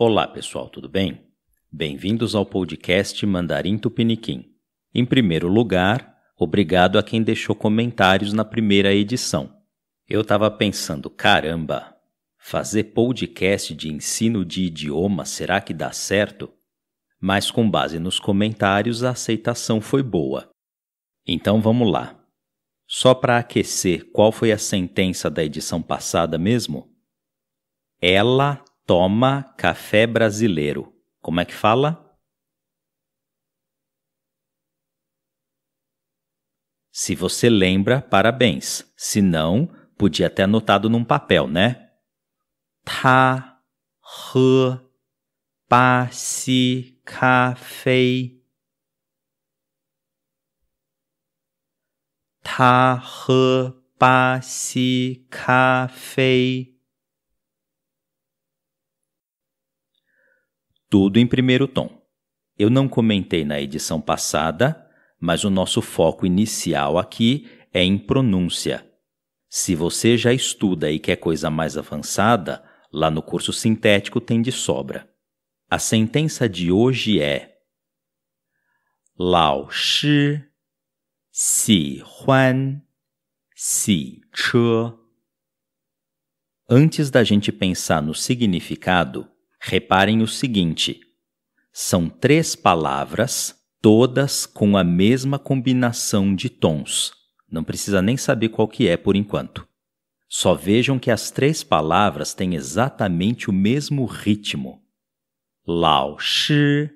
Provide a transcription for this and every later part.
Olá, pessoal, tudo bem? Bem-vindos ao podcast Mandarim Tupiniquim. Em primeiro lugar, obrigado a quem deixou comentários na primeira edição. Eu estava pensando, caramba, fazer podcast de ensino de idioma será que dá certo? Mas com base nos comentários, a aceitação foi boa. Então vamos lá. Só para aquecer, qual foi a sentença da edição passada mesmo? Ela Toma café brasileiro. Como é que fala? Se você lembra, parabéns. Se não, podia ter anotado num papel, né? Ta, he, pa, si, ca, fei. Ta, he, pa, si, ca, fei. Tudo em primeiro tom. Eu não comentei na edição passada, mas o nosso foco inicial aqui é em pronúncia. Se você já estuda e quer coisa mais avançada, lá no curso sintético tem de sobra. A sentença de hoje é: Lao Shi Si Huan Si Che. Antes da gente pensar no significado, Reparem o seguinte: são três palavras, todas com a mesma combinação de tons. Não precisa nem saber qual que é por enquanto. Só vejam que as três palavras têm exatamente o mesmo ritmo. Lao shi,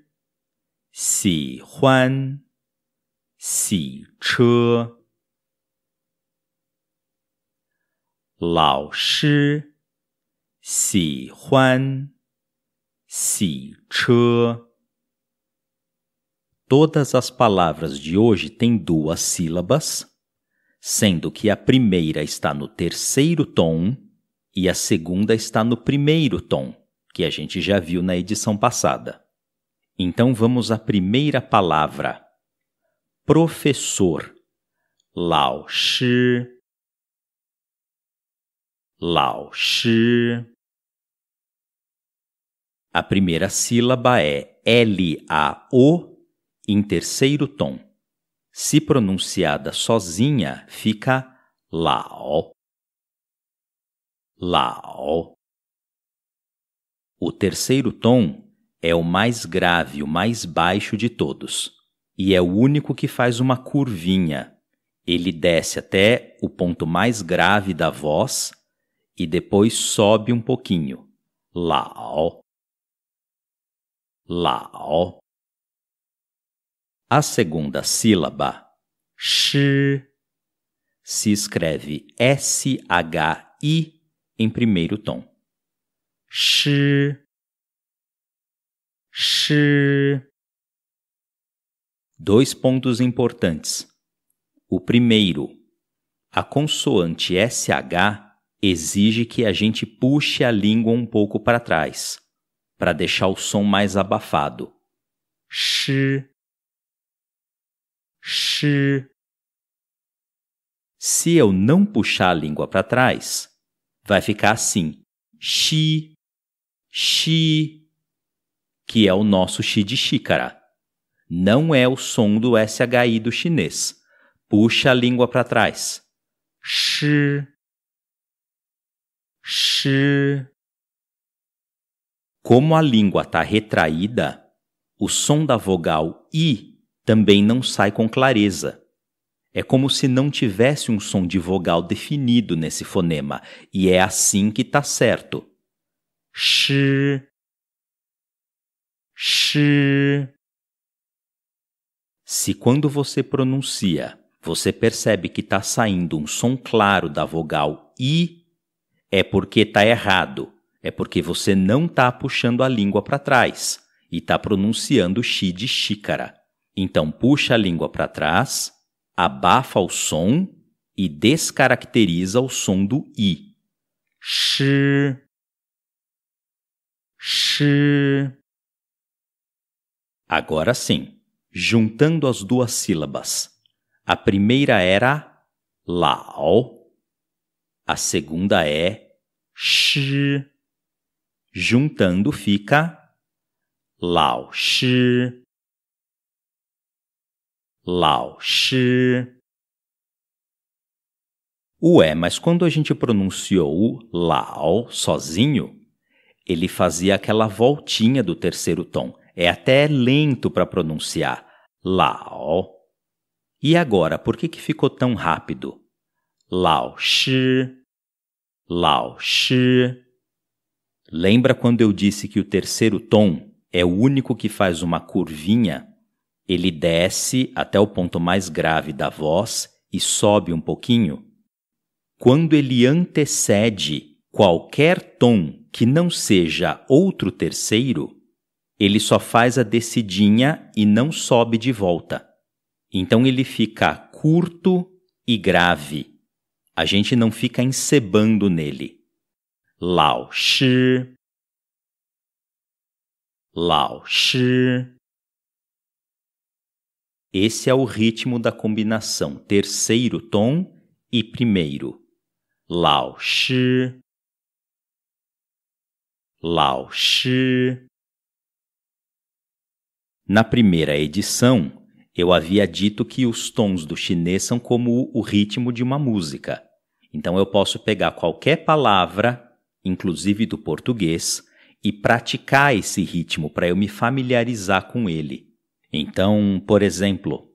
si huan, si che. Lao shi, si huan, Si che. Todas as palavras de hoje têm duas sílabas, sendo que a primeira está no terceiro tom e a segunda está no primeiro tom, que a gente já viu na edição passada. Então vamos à primeira palavra: professor. Lao shi. Lao shi. A primeira sílaba é L-A-O em terceiro tom. Se pronunciada sozinha, fica Lao. Lao. O terceiro tom é o mais grave, o mais baixo de todos, e é o único que faz uma curvinha. Ele desce até o ponto mais grave da voz e depois sobe um pouquinho. Lao lao. A segunda sílaba, sh se escreve S-H-I em primeiro tom. Shi, shi. Dois pontos importantes. O primeiro, a consoante SH exige que a gente puxe a língua um pouco para trás para deixar o som mais abafado. Sh, sh. Se eu não puxar a língua para trás, vai ficar assim: shi, shi, que é o nosso shi de xícara. Não é o som do SHI do chinês. Puxa a língua para trás. Sh, sh. Como a língua está retraída, o som da vogal I também não sai com clareza. É como se não tivesse um som de vogal definido nesse fonema, e é assim que está certo. Shi, shi. Se quando você pronuncia, você percebe que está saindo um som claro da vogal i, é porque está errado. É porque você não está puxando a língua para trás e está pronunciando chi de xícara. Então puxa a língua para trás, abafa o som e descaracteriza o som do i. Sh. Sh. Agora sim, juntando as duas sílabas. A primeira era lao, a segunda é sh juntando fica Lao Shi. Lao Shi. O é, mas quando a gente pronunciou o Lao sozinho, ele fazia aquela voltinha do terceiro tom. É até lento para pronunciar Lao. E agora, por que, que ficou tão rápido? Lao Shi. Lao Shi. Lembra quando eu disse que o terceiro tom é o único que faz uma curvinha? Ele desce até o ponto mais grave da voz e sobe um pouquinho? Quando ele antecede qualquer tom que não seja outro terceiro, ele só faz a descidinha e não sobe de volta. Então ele fica curto e grave. A gente não fica encebando nele. 老师，老师。Esse é o ritmo da combinação terceiro tom e primeiro. Lao shi. Lao shi. Na primeira edição, eu havia dito que os tons do chinês são como o ritmo de uma música. Então eu posso pegar qualquer palavra inclusive do português, e praticar esse ritmo para eu me familiarizar com ele. Então, por exemplo,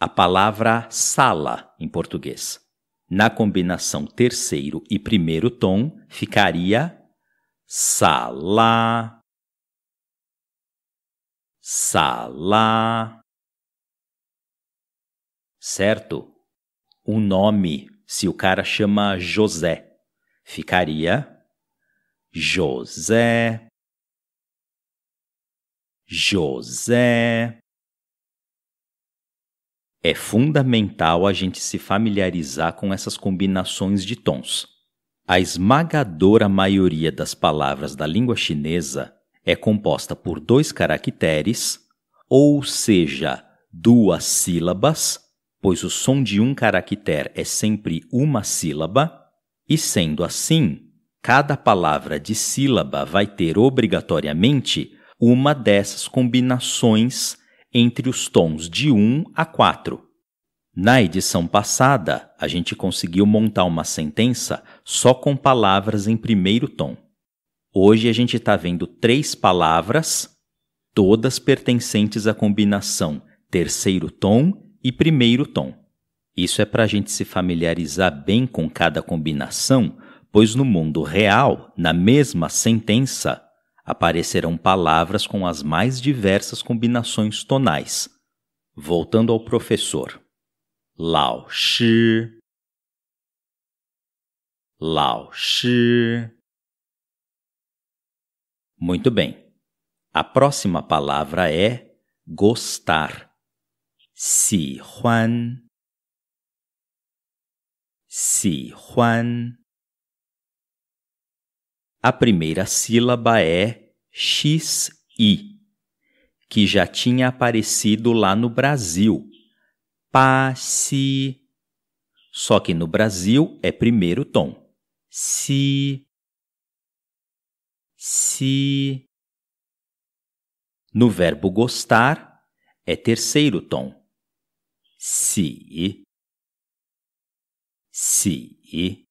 a palavra sala em português. Na combinação terceiro e primeiro tom ficaria sala, sala. Certo? O nome, se o cara chama José, ficaria José, José. É fundamental a gente se familiarizar com essas combinações de tons. A esmagadora maioria das palavras da língua chinesa é composta por dois caracteres, ou seja, duas sílabas, pois o som de um caractere é sempre uma sílaba, e sendo assim, Cada palavra de sílaba vai ter obrigatoriamente uma dessas combinações entre os tons de 1 a 4. Na edição passada, a gente conseguiu montar uma sentença só com palavras em primeiro tom. Hoje a gente está vendo três palavras, todas pertencentes à combinação terceiro tom e primeiro tom. Isso é para a gente se familiarizar bem com cada combinação pois no mundo real, na mesma sentença, aparecerão palavras com as mais diversas combinações tonais. Voltando ao professor. Lao Shi. Lao Shi. Muito bem. A próxima palavra é gostar. Si Huan. Si Huan a primeira sílaba é XI, que já tinha aparecido lá no Brasil. Passe. Só que no Brasil é primeiro tom. Si. Si. No verbo gostar é terceiro tom. Si. Si.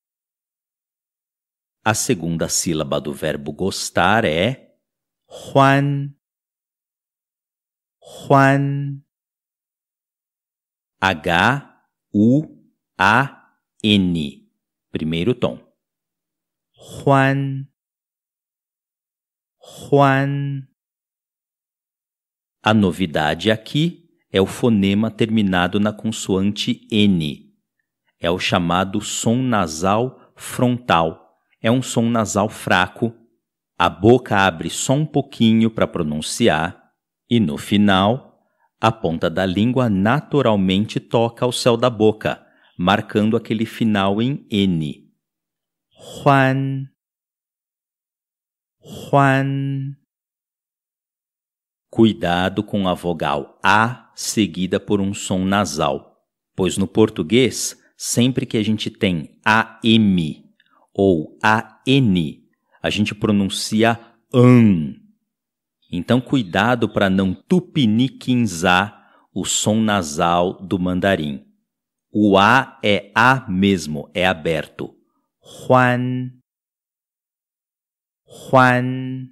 A segunda sílaba do verbo gostar é Juan. Juan. H-U-A-N. Primeiro tom. Juan. Juan. A novidade aqui é o fonema terminado na consoante N. É o chamado som nasal frontal é um som nasal fraco, a boca abre só um pouquinho para pronunciar e, no final, a ponta da língua naturalmente toca ao céu da boca, marcando aquele final em N. Juan, Juan. Cuidado com a vogal A seguida por um som nasal, pois no português, sempre que a gente tem AM ou AN, a gente pronuncia AN. Então, cuidado para não tupiniquinzar o som nasal do mandarim. O A é A mesmo, é aberto. Juan, Juan.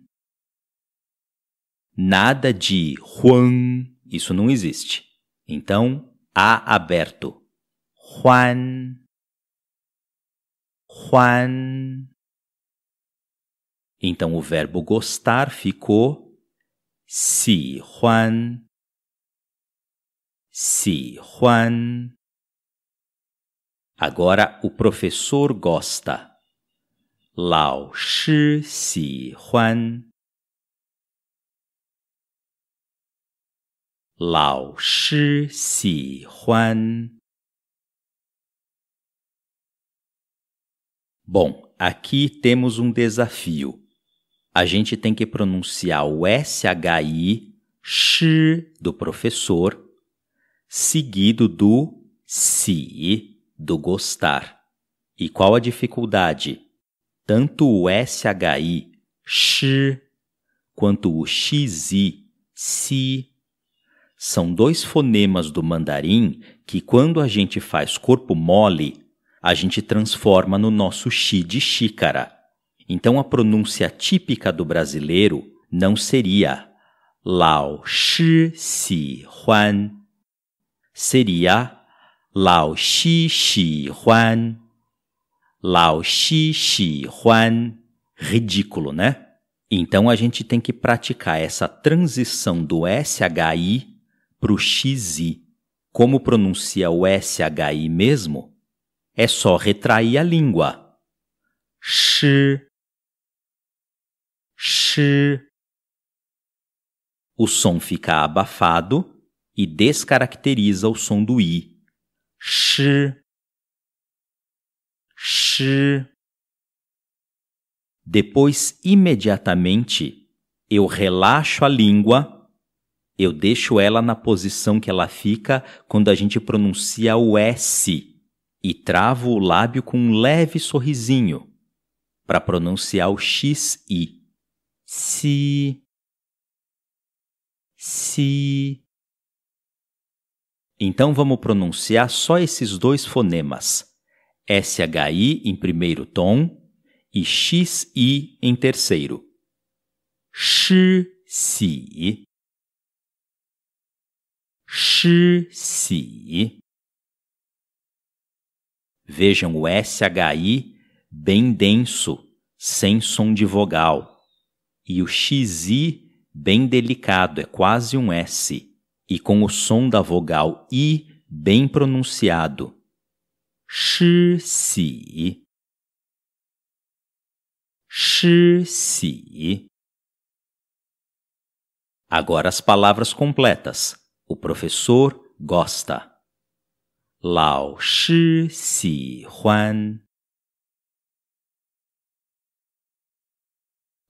Nada de Juan, isso não existe. Então, A aberto. Juan. Juan. Então o verbo gostar ficou si Juan. Si Juan. Agora o professor gosta. Lao shi si Juan. Lao shi si Juan. Bom, aqui temos um desafio. A gente tem que pronunciar o SHI shi do professor, seguido do si do gostar. E qual a dificuldade? Tanto o SHI shi quanto o xi si são dois fonemas do mandarim que quando a gente faz corpo mole a gente transforma no nosso chi de xícara. Então a pronúncia típica do brasileiro não seria Lao Shi Si Huan. Seria Lao Shi Shi Huan. Lao Shi Shi Huan. Ridículo, né? Então a gente tem que praticar essa transição do SHI para o XI. Como pronuncia o SHI mesmo, é só retrair a língua. Shi. Shi. O som fica abafado e descaracteriza o som do i. Shi. Shi. Depois, imediatamente, eu relaxo a língua, eu deixo ela na posição que ela fica quando a gente pronuncia o S e travo o lábio com um leve sorrisinho para pronunciar o x i. Si. Si. Então vamos pronunciar só esses dois fonemas, SHI em primeiro tom e XI em terceiro. Shi, si. Shi, si. Vejam o SHI bem denso, sem som de vogal, e o XI bem delicado, é quase um S, e com o som da vogal I bem pronunciado. Xi. si. si. Agora as palavras completas. O professor gosta. 老师喜欢，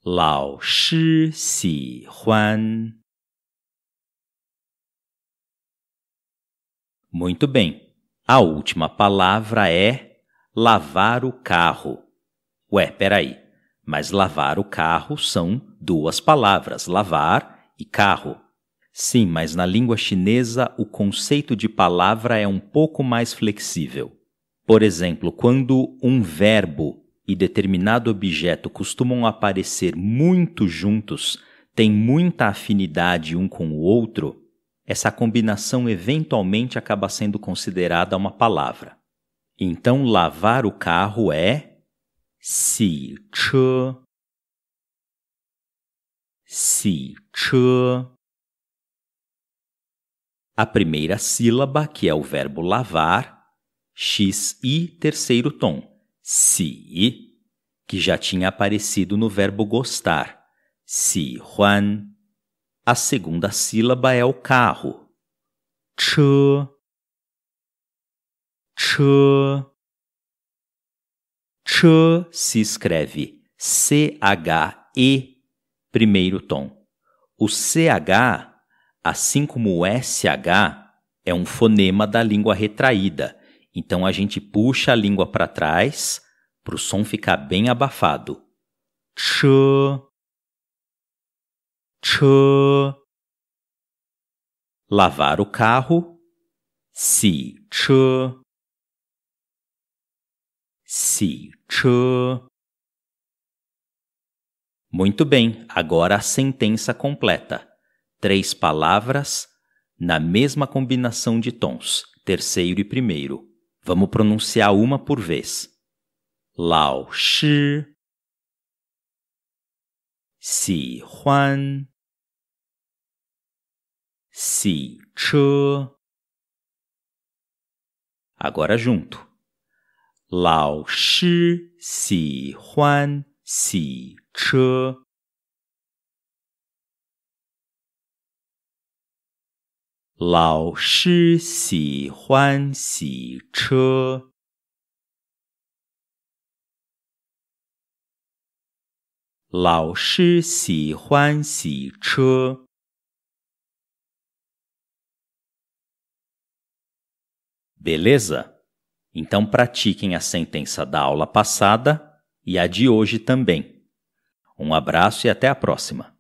老师喜欢。Muito bem. A última palavra é lavar o carro. Ué, peraí. Mas lavar o carro são duas palavras: lavar e carro. Sim, mas na língua chinesa o conceito de palavra é um pouco mais flexível. Por exemplo, quando um verbo e determinado objeto costumam aparecer muito juntos, têm muita afinidade um com o outro, essa combinação eventualmente acaba sendo considerada uma palavra. Então, lavar o carro é si che. Si che. A primeira sílaba, que é o verbo lavar, xi terceiro tom, si, que já tinha aparecido no verbo gostar, si Juan. A segunda sílaba é o carro, ch ch Ch se escreve ch e primeiro tom. O CH assim como o SH é um fonema da língua retraída. Então a gente puxa a língua para trás para o som ficar bem abafado. Ch, ch. Lavar o carro. Si, ch. Si, ch. Muito bem, agora a sentença completa. Três palavras na mesma combinação de tons, terceiro e primeiro. Vamos pronunciar uma por vez. Lao Shi Si Huan Si Che Agora junto. Lao Shi Si Huan Si Che 老师喜欢洗车。老师喜欢洗车。Beleza? Então pratiquem a sentença da aula passada e a de hoje também. Um abraço e até a próxima!